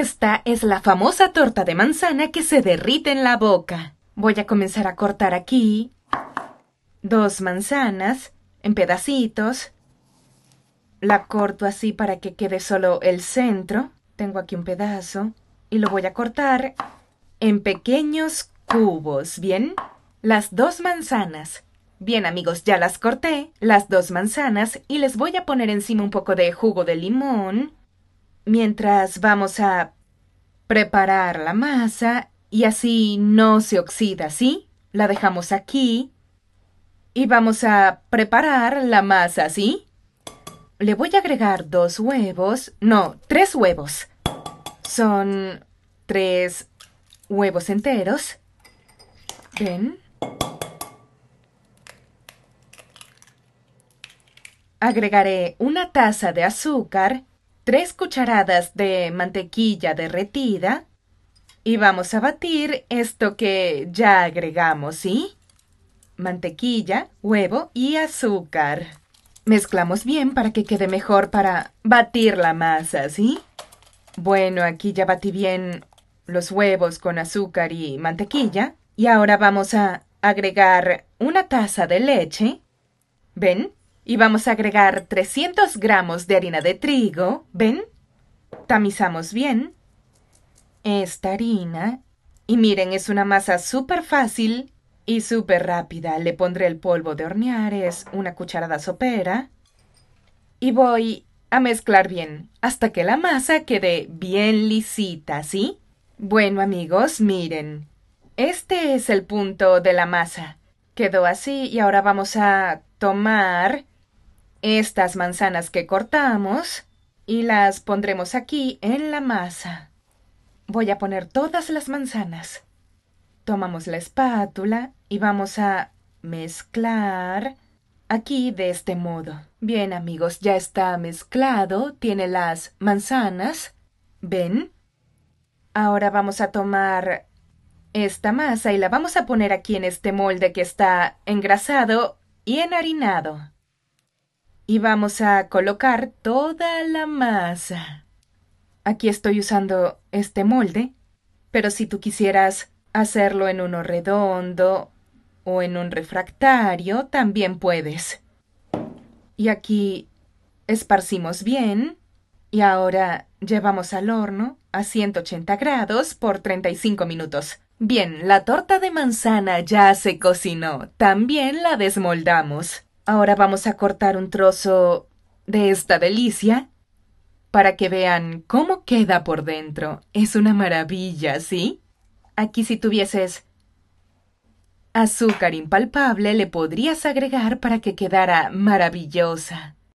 Esta es la famosa torta de manzana que se derrite en la boca. Voy a comenzar a cortar aquí dos manzanas en pedacitos. La corto así para que quede solo el centro. Tengo aquí un pedazo y lo voy a cortar en pequeños cubos, ¿bien? Las dos manzanas. Bien amigos, ya las corté, las dos manzanas, y les voy a poner encima un poco de jugo de limón mientras vamos a preparar la masa y así no se oxida, ¿sí? La dejamos aquí y vamos a preparar la masa, ¿sí? Le voy a agregar dos huevos, no, tres huevos. Son tres huevos enteros. ¿Ven? Agregaré una taza de azúcar tres cucharadas de mantequilla derretida y vamos a batir esto que ya agregamos, ¿sí? Mantequilla, huevo y azúcar. Mezclamos bien para que quede mejor para batir la masa, ¿sí? Bueno, aquí ya batí bien los huevos con azúcar y mantequilla. Y ahora vamos a agregar una taza de leche. ¿Ven? Y vamos a agregar 300 gramos de harina de trigo. ¿Ven? Tamizamos bien esta harina. Y miren, es una masa súper fácil y súper rápida. Le pondré el polvo de hornear, es una cucharada sopera. Y voy a mezclar bien hasta que la masa quede bien lisita, ¿sí? Bueno amigos, miren, este es el punto de la masa. Quedó así y ahora vamos a tomar estas manzanas que cortamos y las pondremos aquí en la masa. Voy a poner todas las manzanas. Tomamos la espátula y vamos a mezclar aquí de este modo. Bien amigos, ya está mezclado, tiene las manzanas. ¿Ven? Ahora vamos a tomar esta masa y la vamos a poner aquí en este molde que está engrasado y enharinado y vamos a colocar toda la masa. Aquí estoy usando este molde, pero si tú quisieras hacerlo en uno redondo o en un refractario, también puedes. Y aquí esparcimos bien y ahora llevamos al horno a 180 grados por 35 minutos. Bien, la torta de manzana ya se cocinó. También la desmoldamos. Ahora vamos a cortar un trozo de esta delicia para que vean cómo queda por dentro. Es una maravilla, ¿sí? Aquí si tuvieses azúcar impalpable le podrías agregar para que quedara maravillosa.